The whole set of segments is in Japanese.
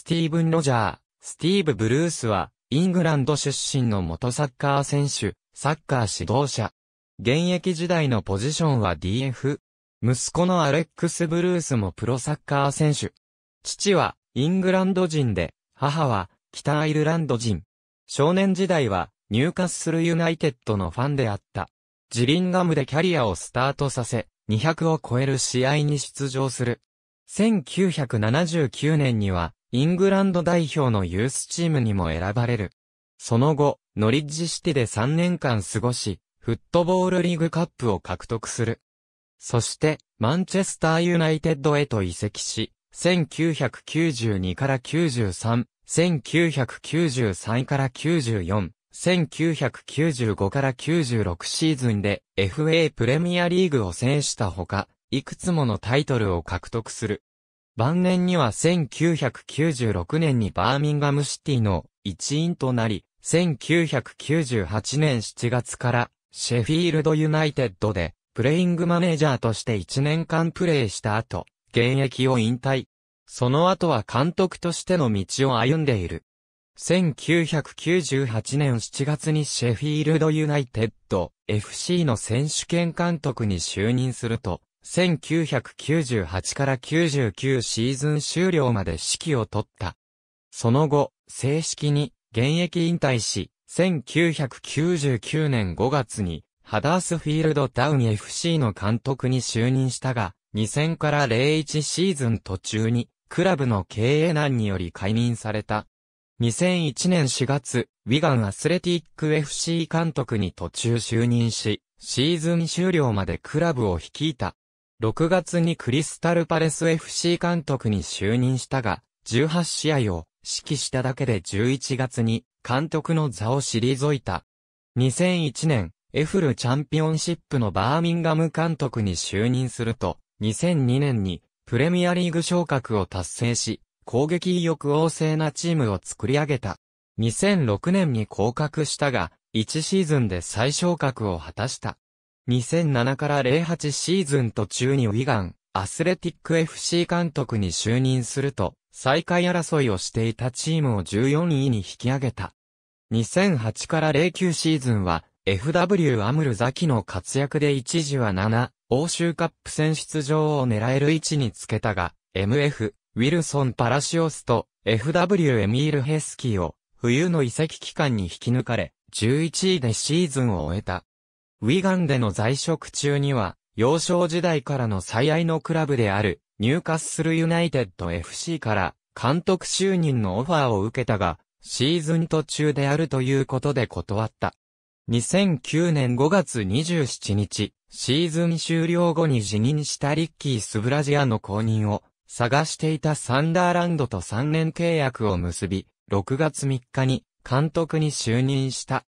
スティーブン・ロジャー、スティーブ・ブルースは、イングランド出身の元サッカー選手、サッカー指導者。現役時代のポジションは DF。息子のアレックス・ブルースもプロサッカー選手。父は、イングランド人で、母は、北アイルランド人。少年時代は、ニューカッスルユナイテッドのファンであった。ジリンガムでキャリアをスタートさせ、200を超える試合に出場する。1979年には、イングランド代表のユースチームにも選ばれる。その後、ノリッジシティで3年間過ごし、フットボールリーグカップを獲得する。そして、マンチェスターユナイテッドへと移籍し、1992から93、1993から94、1995から96シーズンで FA プレミアリーグを制したほか、いくつものタイトルを獲得する。晩年には1996年にバーミンガムシティの一員となり、1998年7月からシェフィールドユナイテッドでプレイングマネージャーとして1年間プレーした後、現役を引退。その後は監督としての道を歩んでいる。1998年7月にシェフィールドユナイテッド FC の選手権監督に就任すると、1998から99シーズン終了まで指揮を取った。その後、正式に現役引退し、1999年5月にハダースフィールドタウン FC の監督に就任したが、2000から01シーズン途中にクラブの経営難により解任された。2001年4月、ウィガンアスレティック FC 監督に途中就任し、シーズン終了までクラブを率いた。6月にクリスタルパレス FC 監督に就任したが、18試合を指揮しただけで11月に監督の座を退いた。2001年、エフルチャンピオンシップのバーミンガム監督に就任すると、2002年にプレミアリーグ昇格を達成し、攻撃意欲旺盛なチームを作り上げた。2006年に降格したが、1シーズンで再昇格を果たした。2007から08シーズン途中にウィガン、アスレティック FC 監督に就任すると、最下位争いをしていたチームを14位に引き上げた。2008から09シーズンは、FW アムルザキの活躍で一時は7、欧州カップ戦出場を狙える位置につけたが、MF、ウィルソン・パラシオスと FW エミール・ヘスキーを冬の移籍期間に引き抜かれ、11位でシーズンを終えた。ウィガンでの在職中には、幼少時代からの最愛のクラブである、ニューカッスルユナイテッド FC から、監督就任のオファーを受けたが、シーズン途中であるということで断った。2009年5月27日、シーズン終了後に辞任したリッキー・スブラジアの公認を探していたサンダーランドと3年契約を結び、6月3日に監督に就任した。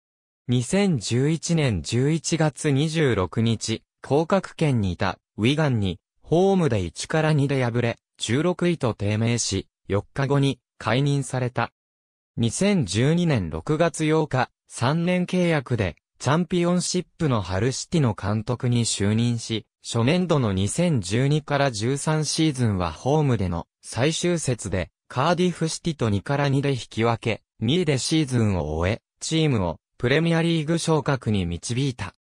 2011年11月26日、降格圏にいたウィガンに、ホームで1から2で敗れ、16位と低迷し、4日後に解任された。2012年6月8日、3年契約で、チャンピオンシップのハルシティの監督に就任し、初年度の2012から13シーズンはホームでの最終節で、カーディフシティと2から2で引き分け、2位でシーズンを終え、チームをプレミアリーグ昇格に導いた。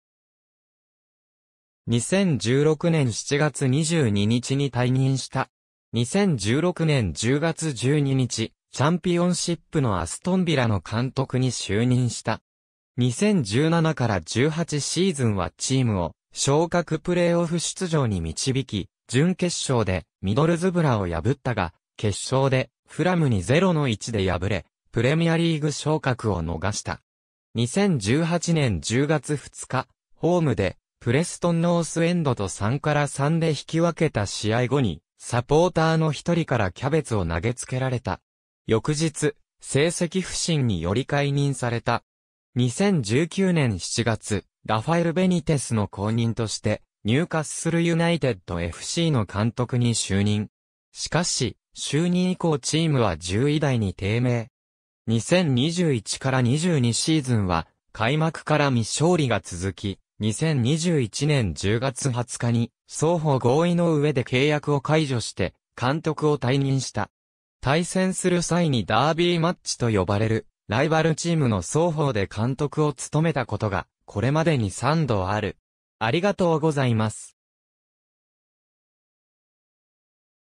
2016年7月22日に退任した。2016年10月12日、チャンピオンシップのアストンビラの監督に就任した。2017から18シーズンはチームを昇格プレーオフ出場に導き、準決勝でミドルズブラを破ったが、決勝でフラムに0の1で敗れ、プレミアリーグ昇格を逃した。2018年10月2日、ホームで、プレストンノースエンドと3から3で引き分けた試合後に、サポーターの一人からキャベツを投げつけられた。翌日、成績不振により解任された。2019年7月、ラファエル・ベニテスの後任として、入荷するユナイテッド FC の監督に就任。しかし、就任以降チームは10位台に低迷。2021から22シーズンは、開幕から未勝利が続き、2021年10月20日に、双方合意の上で契約を解除して、監督を退任した。対戦する際にダービーマッチと呼ばれる、ライバルチームの双方で監督を務めたことが、これまでに3度ある。ありがとうございます。